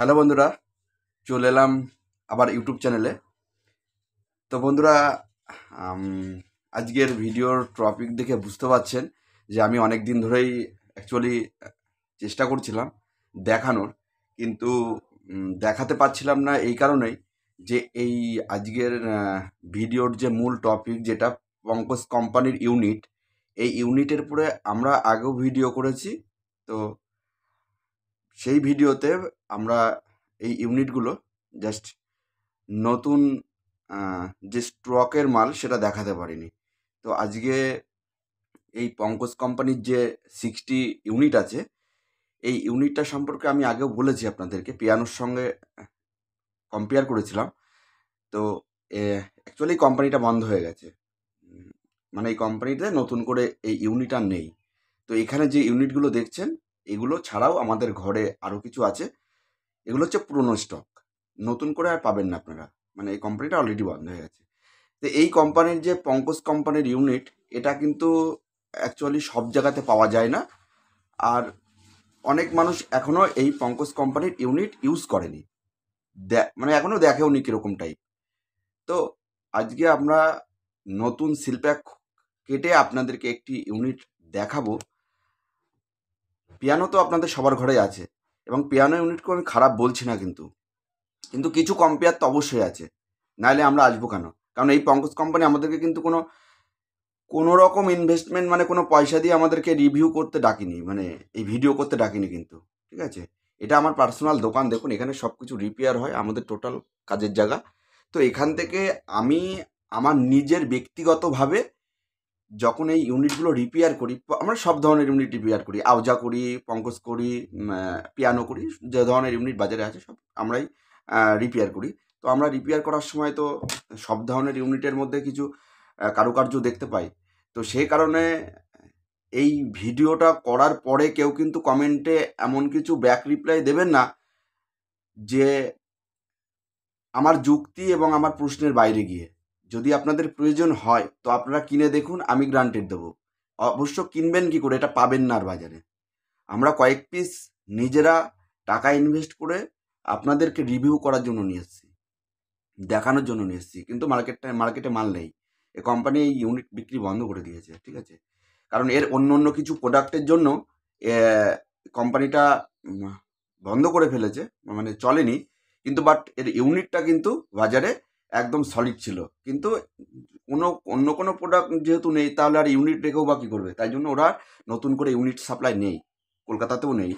hello বন্ধুরা চলে এলাম আবার ইউটিউব চ্যানেলে তো বন্ধুরা আজকের ভিডিওর টপিক দেখে বুঝতে পারছেন যে আমি অনেক দিন ধরেই অ্যাকচুয়ালি চেষ্টা করছিলাম দেখানোর কিন্তু দেখাতে পারছিলাম না এই কারণেই যে এই আজকের ভিডিওর যে মূল টপিক যেটা পঙ্কজ কোম্পানির ইউনিট এই ইউনিটের পরে আমরা আগেও ভিডিও করেছি তো সেই ভিডিওতে আমরা এই ইউনিটগুলো জাস্ট নতুন যে স্ট্রকের মাল সেটা দেখাতে পারিনি তো আজকে এই পঙ্কজ কোম্পানির যে সিক্সটি ইউনিট আছে এই ইউনিটটা সম্পর্কে আমি আগেও বলেছি আপনাদেরকে পিয়ানোর সঙ্গে কম্পেয়ার করেছিলাম তো অ্যাকচুয়ালি কোম্পানিটা বন্ধ হয়ে গেছে মানে এই কোম্পানিতে নতুন করে এই ইউনিট আর নেই তো এখানে যে ইউনিটগুলো দেখছেন এগুলো ছাড়াও আমাদের ঘরে আরও কিছু আছে এগুলো হচ্ছে পুরনো স্টক নতুন করে আর পাবেন না আপনারা মানে এই কোম্পানিটা অলরেডি বন্ধ হয়ে গেছে তো এই কোম্পানির যে পঙ্কজ কোম্পানির ইউনিট এটা কিন্তু অ্যাকচুয়ালি সব জায়গাতে পাওয়া যায় না আর অনেক মানুষ এখনও এই পঙ্কজ কোম্পানির ইউনিট ইউজ করেনি মানে এখনও দেখেও নি কীরকম টাইপ তো আজকে আমরা নতুন শিল্পা কেটে আপনাদেরকে একটি ইউনিট দেখাবো পিয়ানো তো আপনাদের সবার ঘরে আছে এবং পিয়ানো ইউনিটকে আমি খারাপ বলছি না কিন্তু কিন্তু কিছু কম্পেয়ার তো অবশ্যই আছে নাহলে আমরা আসবো কেন কারণ এই পঙ্কজ কোম্পানি আমাদেরকে কিন্তু কোনো কোনো রকম ইনভেস্টমেন্ট মানে কোনো পয়সা দিয়ে আমাদেরকে রিভিউ করতে ডাকিনি মানে এই ভিডিও করতে ডাকিনি কিন্তু ঠিক আছে এটা আমার পার্সোনাল দোকান দেখুন এখানে সব কিছু রিপেয়ার হয় আমাদের টোটাল কাজের জায়গা তো এখান থেকে আমি আমার নিজের ব্যক্তিগতভাবে যখন এই ইউনিটগুলো রিপেয়ার করি আমরা সব ধরনের ইউনিট রিপেয়ার করি আওজা করি পঙ্কজ করি পিয়ানো করি যে ধরনের ইউনিট বাজারে আছে সব আমরাই রিপেয়ার করি তো আমরা রিপেয়ার করার সময় তো সব ধরনের ইউনিটের মধ্যে কিছু কারুকার্য দেখতে পাই তো সেই কারণে এই ভিডিওটা করার পরে কেউ কিন্তু কমেন্টে এমন কিছু ব্যাক রিপ্লাই দেবেন না যে আমার যুক্তি এবং আমার প্রশ্নের বাইরে গিয়ে যদি আপনাদের প্রয়োজন হয় তো আপনারা কিনে দেখুন আমি গ্রান্টেড দেবো অবশ্য কিনবেন কি করে এটা পাবেন না আর বাজারে আমরা কয়েক পিস নিজেরা টাকা ইনভেস্ট করে আপনাদেরকে রিভিউ করার জন্য নিয়ে এসেছি দেখানোর জন্য নিয়ে এসেছি কিন্তু মার্কেটটা মার্কেটে মাল নেই এ কোম্পানি এই ইউনিট বিক্রি বন্ধ করে দিয়েছে ঠিক আছে কারণ এর অন্য অন্য কিছু প্রোডাক্টের জন্য কোম্পানিটা বন্ধ করে ফেলেছে মানে চলেনি কিন্তু বাট এর ইউনিটটা কিন্তু বাজারে একদম সলিড ছিল কিন্তু কোনো অন্য কোনো প্রোডাক্ট যেহেতু নেই তাহলে আর ইউনিট রেখেও বা কী করবে তাই জন্য ওরা নতুন করে ইউনিট সাপ্লাই নেই কলকাতাতেও নেই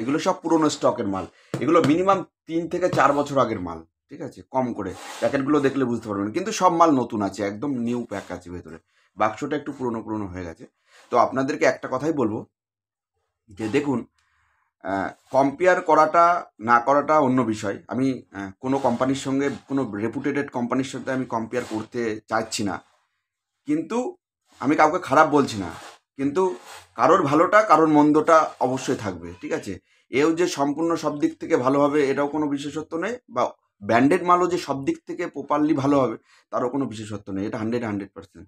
এগুলো সব পুরনো স্টকের মাল এগুলো মিনিমাম তিন থেকে চার বছর আগের মাল ঠিক আছে কম করে প্যাকেটগুলো দেখলে বুঝতে পারবেন কিন্তু সব মাল নতুন আছে একদম নিউ প্যাক আছে ভেতরে বাক্সটা একটু পুরনো পুরনো হয়ে গেছে তো আপনাদেরকে একটা কথাই বলবো যে দেখুন কম্পেয়ার করাটা না করাটা অন্য বিষয় আমি কোনো কোম্পানির সঙ্গে কোনো রেপুটেটেড কোম্পানির সাথে আমি কম্পেয়ার করতে চাইছি না কিন্তু আমি কাউকে খারাপ বলছি না কিন্তু কারোর ভালোটা কারোর মন্দটা অবশ্যই থাকবে ঠিক আছে এও যে সম্পূর্ণ সব দিক থেকে ভালো হবে এটাও কোনো বিশেষত্ব নেই বা ব্র্যান্ডেড মালও যে সব দিক থেকে প্রপারলি ভালো হবে তারও কোনো বিশেষত্ব নেই এটা হান্ড্রেড হান্ড্রেড পার্সেন্ট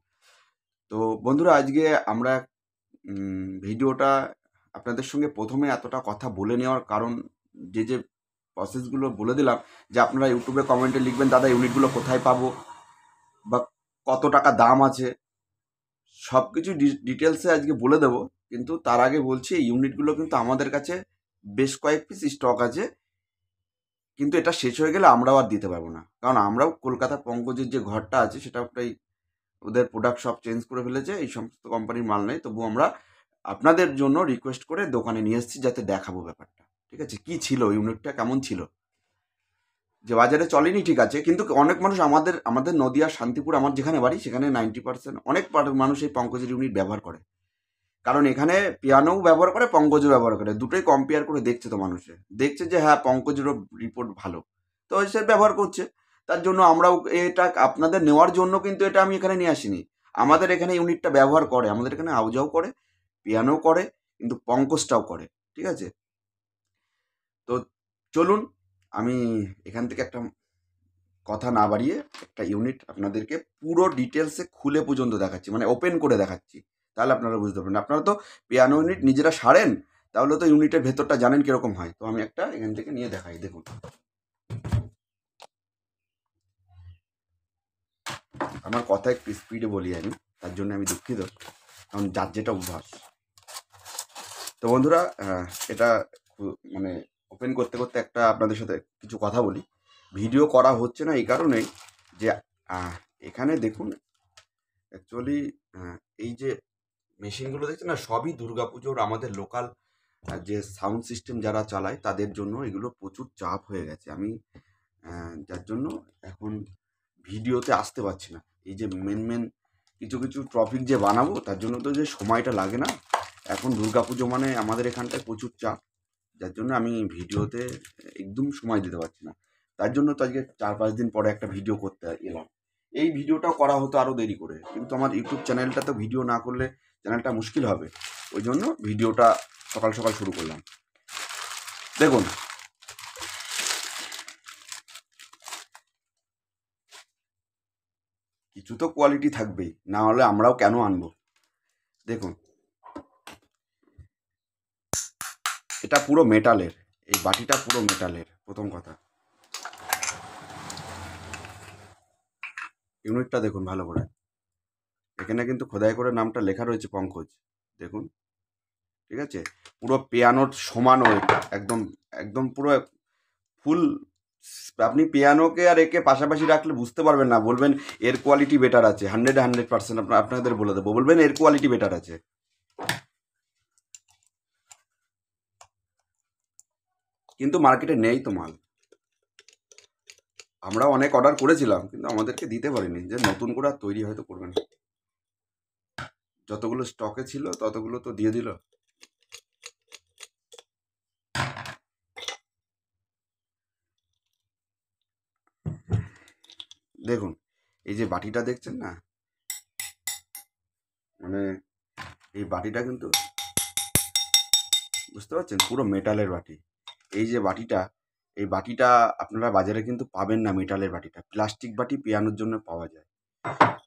তো বন্ধুরা আজকে আমরা ভিডিওটা আপনাদের সঙ্গে প্রথমে এতটা কথা বলে নেওয়ার কারণ যে যে প্রসেসগুলো বলে দিলাম যে আপনারা ইউটিউবে কমেন্টে লিখবেন দাদা ইউনিটগুলো কোথায় পাবো বা কত টাকা দাম আছে সব কিছু ডিটেলসে আজকে বলে দেবো কিন্তু তার আগে বলছি এই ইউনিটগুলো কিন্তু আমাদের কাছে বেশ কয়েক পিস স্টক আছে কিন্তু এটা শেষ হয়ে গেলে আমরাও আর দিতে পারবো না কারণ আমরাও কলকাতা পঙ্কজের যে ঘরটা আছে সেটা ওটাই ওদের প্রোডাক্ট সব চেঞ্জ করে ফেলেছে এই সমস্ত কোম্পানির মাল নেই তবু আমরা আপনাদের জন্য রিকোয়েস্ট করে দোকানে নিয়ে এসেছি যাতে দেখাবো ব্যাপারটা ঠিক আছে কি ছিল ইউনিটটা কেমন ছিল যে বাজারে চলেনি ঠিক আছে কিন্তু অনেক মানুষ আমাদের আমাদের নদিয়া শান্তিপুর আমার যেখানে বাড়ি সেখানে নাইনটি পার্সেন্ট অনেক মানুষ এই পঙ্কজের ইউনিট ব্যবহার করে কারণ এখানে পিয়ানোও ব্যবহার করে পঙ্কজও ব্যবহার করে দুটোই কম্পেয়ার করে দেখছে তো মানুষে দেখছে যে হ্যাঁ পঙ্কজেরও রিপোর্ট ভালো তো সে ব্যবহার করছে তার জন্য আমরাও এটা আপনাদের নেওয়ার জন্য কিন্তু এটা আমি এখানে নিয়ে আসিনি আমাদের এখানে ইউনিটটা ব্যবহার করে আমাদের এখানে আউজাও করে পিয়ানো করে কিন্তু পঙ্কজটাও করে ঠিক আছে তো চলুন আমি এখান থেকে একটা কথা না বাড়িয়ে একটা ইউনিট আপনাদেরকে পুরো ডিটেলসে খুলে পর্যন্ত দেখাচ্ছি মানে ওপেন করে দেখাচ্ছি তাহলে আপনারা বুঝতে পারবেন আপনারা তো পিয়ানো ইউনিট নিজেরা সারেন তাহলে তো ইউনিটের ভেতরটা জানেন কীরকম হয় তো আমি একটা এখান থেকে নিয়ে দেখাই দেখুন আমার কথা একটু স্পিডে বলি আমি তার জন্য আমি দুঃখিত কারণ যার যেটা অভ্যাস তো বন্ধুরা এটা মানে ওপেন করতে করতে একটা আপনাদের সাথে কিছু কথা বলি ভিডিও করা হচ্ছে না এই কারণেই যে এখানে দেখুন অ্যাকচুয়ালি এই যে মেশিনগুলো দেখছেন না সবই দুর্গাপুজোর আমাদের লোকাল যে সাউন্ড সিস্টেম যারা চালায় তাদের জন্য এগুলো প্রচুর চাপ হয়ে গেছে আমি যার জন্য এখন ভিডিওতে আসতে পারছি না এই যে মেন মেন কিছু কিছু ট্রফিক যে বানাবো তার জন্য তো যে সময়টা লাগে না এখন দুর্গাপুজো মানে আমাদের এখানটায় প্রচুর চাপ যার জন্য আমি ভিডিওতে একদম সময় দিতে পারছি না তার জন্য তো আজকে চার পাঁচ দিন পরে একটা ভিডিও করতে এলাম এই ভিডিওটাও করা হতো আরও দেরি করে কিন্তু আমার ইউটিউব চ্যানেলটা তো ভিডিও না করলে চ্যানেলটা মুশকিল হবে ওই জন্য ভিডিওটা সকাল সকাল শুরু করলাম দেখুন কিছু তো কোয়ালিটি থাকবেই না হলে আমরাও কেন আনবো দেখুন এটা পুরো মেটালের এই বাটিটা পুরো মেটালের প্রথম কথা ইউনিটটা দেখুন ভালো করে এখানে কিন্তু খোদাই করে নামটা লেখা রয়েছে পঙ্কজ দেখুন ঠিক আছে পুরো পিয়ানোর সমান একদম একদম পুরো ফুল আপনি পেয়ানোকে আর একে পাশাপাশি রাখলে বুঝতে পারবেন না বলবেন এর কোয়ালিটি বেটার আছে হান্ড্রেড হান্ড্রেড পার্সেন্ট আপনাদের বলে দেবো বলবেন এর কোয়ালিটি বেটার আছে কিন্তু মার্কেটে নেই তো মাল আমরা অনেক অর্ডার করেছিলাম কিন্তু আমাদেরকে দিতে পারিনি যে নতুন করে আর তৈরি হয়তো করবে না যতগুলো স্টকে ছিল ততগুলো তো দিয়ে দিল দেখুন এই যে বাটিটা দেখছেন না মানে এই বাটিটা কিন্তু বুঝতে পারছেন পুরো মেটালের বাটি এই যে বাটিটা এই বাটিটা আপনারা বাজারে কিন্তু পাবেন না মেটালের বাটিটা প্লাস্টিক বাটি পিয়ানোর জন্য পাওয়া যায়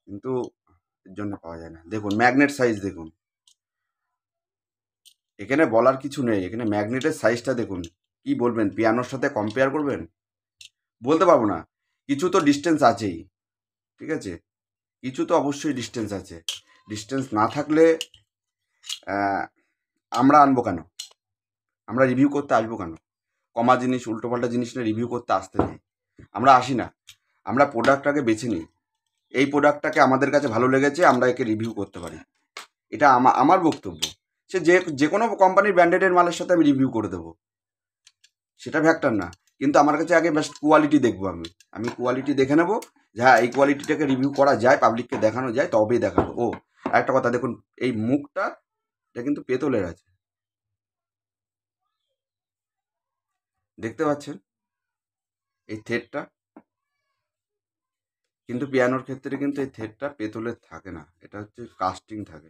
কিন্তু এর জন্য পাওয়া যায় না দেখুন ম্যাগনেট সাইজ দেখুন এখানে বলার কিছু নেই এখানে ম্যাগনেটের সাইজটা দেখুন কি বলবেন পিয়ানোর সাথে কম্পেয়ার করবেন বলতে পারবো না কিছু তো ডিস্টেন্স আছেই ঠিক আছে কিছু তো অবশ্যই ডিস্টেন্স আছে ডিস্টেন্স না থাকলে আমরা আনবো কেন আমরা রিভিউ করতে আসবো কেন কমা জিনিস উল্টোপাল্টা জিনিস নিয়ে রিভিউ করতে আসতে নেই আমরা আসি না আমরা প্রোডাক্টটাকে বেছে নিই এই প্রোডাক্টটাকে আমাদের কাছে ভালো লেগেছে আমরা একে রিভিউ করতে পারি এটা আমার বক্তব্য সে যে যে কোনো কোম্পানির ব্র্যান্ডেডের মালের সাথে আমি রিভিউ করে দেবো সেটা ফ্যাক্টর না কিন্তু আমার কাছে আগে বেস্ট কোয়ালিটি দেখবো আমি আমি কোয়ালিটি দেখে নেবো হ্যাঁ এই কোয়ালিটিটাকে রিভিউ করা যায় পাবলিককে দেখানো যায় তবেই দেখাবো ও একটা কথা দেখুন এই মুখটা এটা কিন্তু পেতলের আছে দেখতে পাচ্ছেন এই থেটটা কিন্তু পিয়ানোর ক্ষেত্রে কিন্তু এই থেটটা পেতলের থাকে না এটা হচ্ছে কাস্টিং থাকে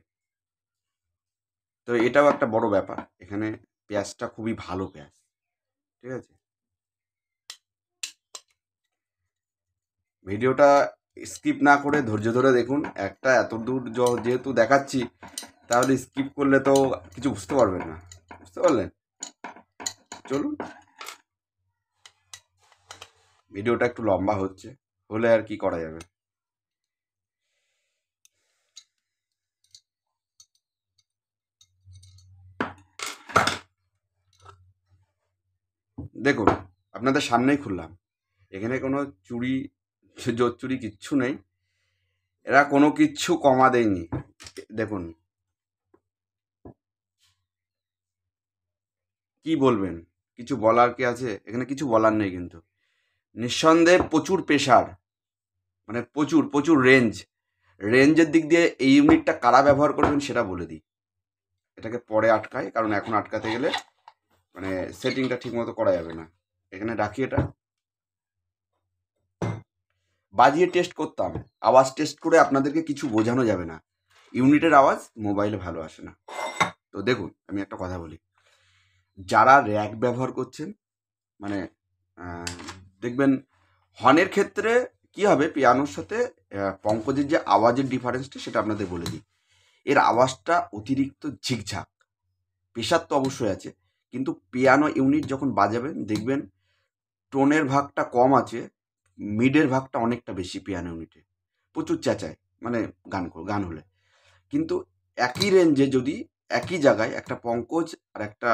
তো এটাও একটা বড় ব্যাপার এখানে পেঁয়াজটা খুবই ভালো পেঁয়াজ ঠিক আছে ভিডিওটা স্কিপ না করে ধৈর্য ধরে দেখুন একটা এত দূর যেহেতু দেখাচ্ছি তাহলে স্কিপ করলে তো কিছু বুঝতে পারবেন না বুঝতে পারলেন চলুন ভিডিওটা একটু লম্বা হচ্ছে হলে আর কি করা যাবে দেখুন আপনাদের সামনেই খুললাম এখানে কোনো চুরি জোর চুরি কিচ্ছু নেই এরা কোনো কিচ্ছু কমা দেয়নি দেখুন কি বলবেন কিছু বলার কি আছে এখানে কিছু বলার নেই কিন্তু নিঃসন্দেহে প্রচুর প্রেশার মানে প্রচুর প্রচুর রেঞ্জ রেঞ্জের দিক দিয়ে এই ইউনিটটা কারা ব্যবহার করবেন সেটা বলে দিই এটাকে পরে আটকায় কারণ এখন আটকাতে গেলে মানে সেটিংটা ঠিকমতো করা যাবে না এখানে রাখি এটা বাজিয়ে টেস্ট করতাম আওয়াজ টেস্ট করে আপনাদেরকে কিছু বোঝানো যাবে না ইউনিটের আওয়াজ মোবাইলে ভালো আসে না তো দেখুন আমি একটা কথা বলি যারা র্যাক ব্যবহার করছেন মানে দেখবেন হর্নের ক্ষেত্রে কি হবে পিয়ানোর সাথে পঙ্কজের যে আওয়াজের ডিফারেন্সটা সেটা আপনাদের বলে দিই এর আওয়াজটা অতিরিক্ত ঝিকঝাক পেশার তো অবশ্যই আছে কিন্তু পিয়ানো ইউনিট যখন বাজাবেন দেখবেন টোনের ভাগটা কম আছে মিডের ভাগটা অনেকটা বেশি পিয়ানো ইউনিটে প্রচুর চেঁচায় মানে গান গান হলে কিন্তু একই রেঞ্জে যদি একই জায়গায় একটা পঙ্কজ আর একটা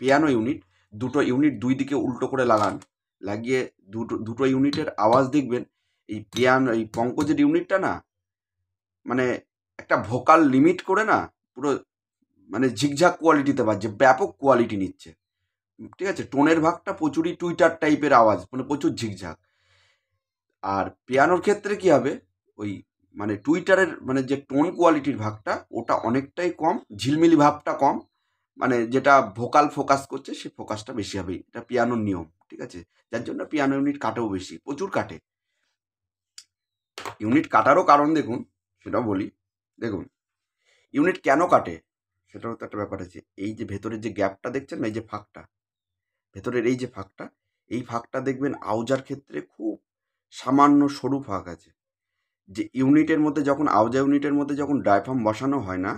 পিয়ানো ইউনিট দুটো ইউনিট দুই দিকে উল্টো করে লাগান লাগিয়ে দুটো দুটো ইউনিটের আওয়াজ দেখবেন এই পিয়ান এই পঙ্কজের ইউনিটটা না মানে একটা ভোকাল লিমিট করে না পুরো মানে ঝিকঝাক কোয়ালিটিতে বাজছে ব্যাপক কোয়ালিটি নিচ্ছে ঠিক আছে টোনের ভাগটা প্রচুরই টুইটার টাইপের আওয়াজ মানে প্রচুর ঝিকঝাক আর পিয়ানোর ক্ষেত্রে কি হবে ওই মানে টুইটারের মানে যে টোন কোয়ালিটির ভাগটা ওটা অনেকটাই কম ঝিলমিলি ভাবটা কম মানে যেটা ভোকাল ফোকাস করছে সে ফোকাসটা বেশি হবে এটা পিয়ানোর নিয়ম ঠিক আছে যার জন্য পিয়ানো ইউনিট কাটেও বেশি প্রচুর কাটে ইউনিট কাটারও কারণ দেখুন সেটাও বলি দেখুন ইউনিট কেন কাটে সেটাও তো একটা ব্যাপার আছে এই যে ভেতরের যে গ্যাপটা দেখছেন না এই যে ফাঁকটা ভেতরের এই যে ফাঁকটা এই ফাঁকটা দেখবেন আউজার ক্ষেত্রে খুব সামান্য সরু ফাঁক আছে যে ইউনিটের মধ্যে যখন আউজা ইউনিটের মধ্যে যখন ডায়ফার্ম বসানো হয় না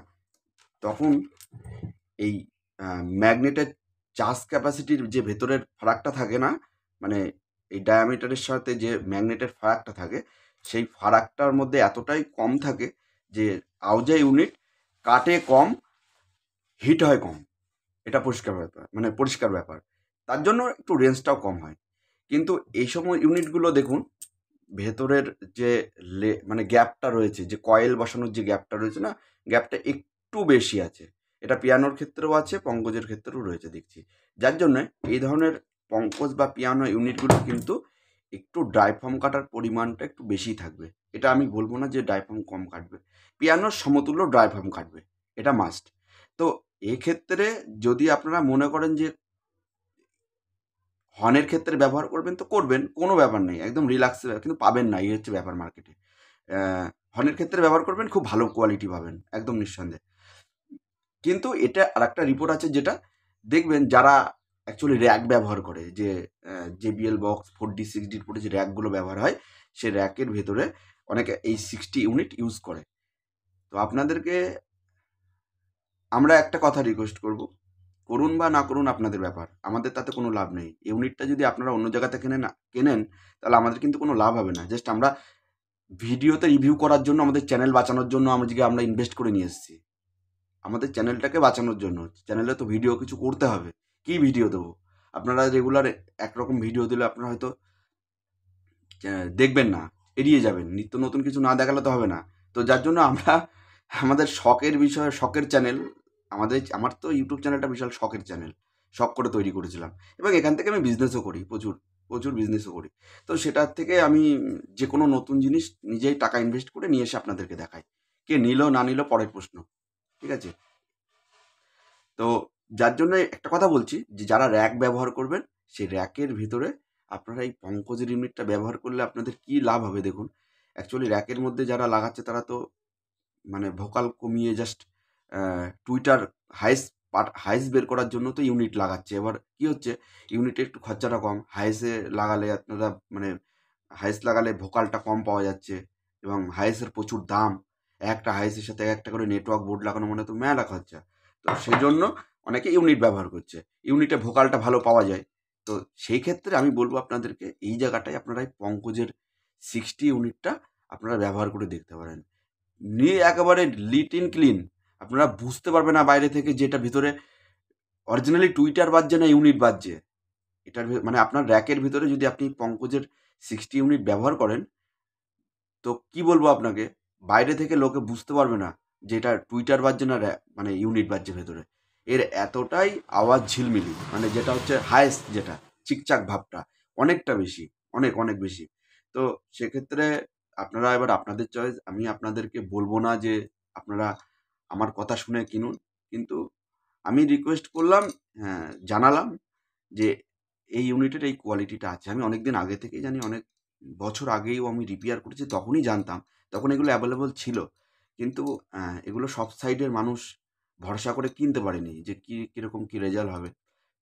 তখন এই ম্যাগনেটের চার্জ ক্যাপাসিটির যে ভেতরের ফারাকটা থাকে না মানে এই ডায়ামিটারের সাথে যে ম্যাগনেটের ফারাকটা থাকে সেই ফারাকটার মধ্যে এতটাই কম থাকে যে আউজা ইউনিট কাটে কম হিট হয় কম এটা পরিষ্কার ব্যাপার মানে পরিষ্কার ব্যাপার তার জন্য একটু রেঞ্জটাও কম হয় কিন্তু এই সময় ইউনিটগুলো দেখুন ভেতরের যে মানে গ্যাপটা রয়েছে যে কয়েল বসানোর যে গ্যাপটা রয়েছে না গ্যাপটা একটু বেশি আছে এটা পিয়ানোর ক্ষেত্রেও আছে পঙ্কজের ক্ষেত্রেও রয়েছে দেখছি যার জন্য এই ধরনের পঙ্কজ বা পিয়ানো ইউনিটগুলো কিন্তু একটু ডাইফর্ম কাটার পরিমাণটা একটু বেশি থাকবে এটা আমি বলবো না যে ডাইফর্ম কম কাটবে পিয়ানোর সমতুল্য ডাইফর্ম কাটবে এটা মাস্ট তো এক্ষেত্রে যদি আপনারা মনে করেন যে হর্নের ক্ষেত্রে ব্যবহার করবেন তো করবেন কোনো ব্যাপার নেই একদম রিল্যাক্সে কিন্তু পাবেন না এই হচ্ছে ব্যাপার মার্কেটে হর্নের ক্ষেত্রে ব্যবহার করবেন খুব ভালো কোয়ালিটি পাবেন একদম নিঃসন্দেহে কিন্তু এটা আর একটা রিপোর্ট আছে যেটা দেখবেন যারা অ্যাকচুয়ালি র্যাক ব্যবহার করে যে JBL box four D six ডির পরে যে র্যাকগুলো ব্যবহার হয় সে র্যাকের ভেতরে অনেকে এই সিক্সটি ইউনিট ইউজ করে তো আপনাদেরকে আমরা একটা কথা রিকোয়েস্ট করব করুন বা না করুন আপনাদের ব্যাপার আমাদের তাতে কোনো লাভ নেই ইউনিটটা যদি আপনারা অন্য জায়গাতে কেনে না কেনেন তাহলে আমাদের কিন্তু কোনো লাভ হবে না জাস্ট আমরা ভিডিওতে রিভিউ করার জন্য আমাদের চ্যানেল বাঁচানোর জন্য আমরা আমরা ইনভেস্ট করে নিয়ে এসেছি আমাদের চ্যানেলটাকে বাঁচানোর জন্য চ্যানেলে তো ভিডিও কিছু করতে হবে কি ভিডিও দেবো আপনারা রেগুলার একরকম ভিডিও দিলে আপনারা হয়তো দেখবেন না এড়িয়ে যাবেন নিত্য নতুন কিছু না দেখালে তো হবে না তো যার জন্য আমরা আমাদের শখের বিষয়ে শখের চ্যানেল আমাদের আমার তো ইউটিউব চ্যানেলটা বিশাল শখের চ্যানেল শখ করে তৈরি করেছিলাম এবং এখান থেকে আমি বিজনেসও করি প্রচুর প্রচুর বিজনেসও করি তো সেটার থেকে আমি যে কোনো নতুন জিনিস নিজেই টাকা ইনভেস্ট করে নিয়ে এসে আপনাদেরকে দেখাই কে নিল না নিল পরের প্রশ্ন ঠিক আছে তো যার জন্য একটা কথা বলছি যে যারা র্যাক ব্যবহার করবেন সেই র্যাকের ভিতরে আপনারা এই পঙ্কজের ইউনিটটা ব্যবহার করলে আপনাদের কি লাভ হবে দেখুন অ্যাকচুয়ালি র্যাকের মধ্যে যারা লাগাচ্ছে তারা তো মানে ভোকাল কমিয়ে just tweeter highs part highs বের করার জন্য তো ইউনিট লাগাচ্ছে এবার কি হচ্ছে ইউনিটে একটু খরচাটা কম হাইসে লাগালে আপনারা মানে হাইস লাগালে ভোকালটা কম পাওয়া যাচ্ছে এবং হাইসের প্রচুর দাম একটা হাইসির সাথে একটা করে নেটওয়ার্ক বোর্ড লাগানো মানে তো মেলা খরচা তো সেই জন্য অনেকে ইউনিট ব্যবহার করছে ইউনিটে ভোকালটা ভালো পাওয়া যায় তো সেই ক্ষেত্রে আমি বলবো আপনাদেরকে এই জায়গাটায় আপনারা এই পঙ্কজের সিক্সটি ইউনিটটা আপনারা ব্যবহার করে দেখতে পারেন নিয়ে একেবারে লিট ইন ক্লিন আপনারা বুঝতে পারবেন না বাইরে থেকে যেটা ভিতরে অরিজিনালি টুইটার বাজছে না ইউনিট বাজছে এটার মানে আপনার র্যাকের ভিতরে যদি আপনি পঙ্কজের সিক্সটি ইউনিট ব্যবহার করেন তো কি বলবো আপনাকে বাইরে থেকে লোকে বুঝতে পারবে না যে এটা টুইটার বাজছে না মানে ইউনিট বাজছে ভেতরে এর এতটাই আওয়াজ ঝিলমিলি মানে যেটা হচ্ছে হায়েস্ট যেটা চিকচাক ভাবটা অনেকটা বেশি অনেক অনেক বেশি তো সেক্ষেত্রে আপনারা এবার আপনাদের চয়েস আমি আপনাদেরকে বলবো না যে আপনারা আমার কথা শুনে কিনুন কিন্তু আমি রিকোয়েস্ট করলাম হ্যাঁ জানালাম যে এই ইউনিটের এই কোয়ালিটিটা আছে আমি অনেক দিন আগে থেকেই জানি অনেক বছর আগেও আমি রিপেয়ার করেছি তখনই জানতাম তখন এগুলো অ্যাভেলেবল ছিল কিন্তু এগুলো সব সাইডের মানুষ ভরসা করে কিনতে পারেনি যে কী কীরকম কী রেজাল্ট হবে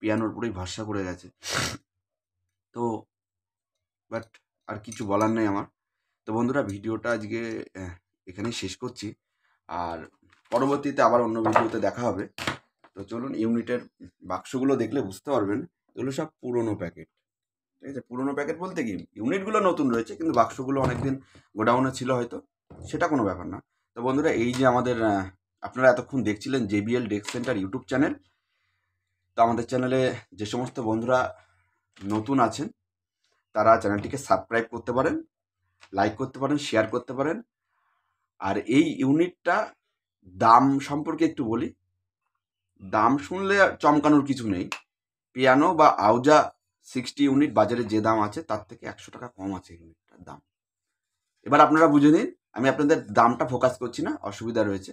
পিয়ানোর উপরেই ভরসা করে গেছে তো বাট আর কিছু বলার নেই আমার তো বন্ধুরা ভিডিওটা আজকে এখানেই শেষ করছি আর পরবর্তীতে আবার অন্য ভিডিওতে দেখা হবে তো চলুন ইউনিটের বাক্সগুলো দেখলে বুঝতে পারবেন এগুলো সব পুরনো প্যাকেট ঠিক আছে পুরনো প্যাকেট বলতে কি ইউনিটগুলো নতুন রয়েছে কিন্তু বাক্সগুলো অনেকদিন গোডাউনে ছিল হয়তো সেটা কোনো ব্যাপার না তো বন্ধুরা এই যে আমাদের আপনারা এতক্ষণ দেখছিলেন JBL deck centre YouTube channel তো আমাদের চ্যানেলে যে সমস্ত বন্ধুরা নতুন আছেন তারা চ্যানেলটিকে সাবস্ক্রাইব করতে পারেন লাইক করতে পারেন শেয়ার করতে পারেন আর এই ইউনিটটা দাম সম্পর্কে একটু বলি দাম শুনলে চমকানোর কিছু নেই পিয়ানো বা আউজা সিক্সটি ইউনিট বাজারে যে দাম আছে তার থেকে একশো টাকা কম আছে ইউনিটটার দাম এবার আপনারা বুঝে নিন আমি আপনাদের দামটা ফোকাস করছি না অসুবিধা রয়েছে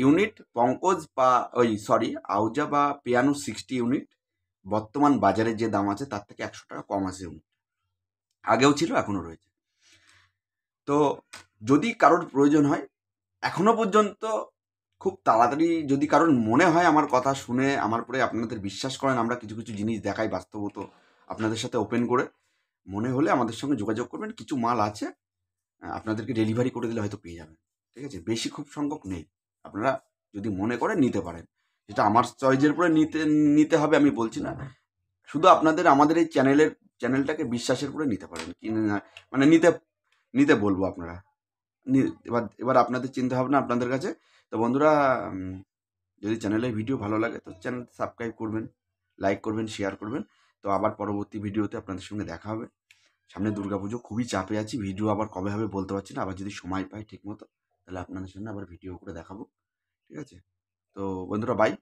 ইউনিট পঙ্কজ বা ওই সরি আউজা বা পিয়ানো সিক্সটি ইউনিট বর্তমান বাজারে যে দাম আছে তার থেকে একশো টাকা কম আছে ইউনিট আগেও ছিল এখনও রয়েছে তো যদি কারোর প্রয়োজন হয় এখনও পর্যন্ত খুব তাড়াতাড়ি যদি কারণ মনে হয় আমার কথা শুনে আমার পরে আপনাদের বিশ্বাস করেন আমরা কিছু কিছু জিনিস দেখাই বাস্তবত আপনাদের সাথে ওপেন করে মনে হলে আমাদের সঙ্গে যোগাযোগ করবেন কিছু মাল আছে আপনাদেরকে ডেলিভারি করে দিলে হয়তো পেয়ে যাবেন ঠিক আছে বেশি খুব সংখ্যক নেই আপনারা যদি মনে করেন নিতে পারেন যেটা আমার চয়েজের উপরে নিতে নিতে হবে আমি বলছি না শুধু আপনাদের আমাদের এই চ্যানেলের চ্যানেলটাকে বিশ্বাসের উপরে নিতে পারেন মানে নিতে নিতে বলবো আপনারা এবার এবার আপনাদের চিন্তা ভাবনা আপনাদের কাছে তো বন্ধুরা যদি চ্যানেলের ভিডিও ভালো লাগে তো চ্যানেল সাবস্ক্রাইব করবেন লাইক করবেন শেয়ার করবেন তো আবার পরবর্তী ভিডিওতে আপনাদের সঙ্গে দেখা হবে সামনে দুর্গাপুজো খুবই চাপে আছি ভিডিও আবার কবে হবে বলতে পারছি না আবার যদি সময় পাই ঠিক মতো তাহলে আপনাদের সামনে আবার ভিডিও করে দেখাবো ঠিক আছে তো বন্ধুরা বাই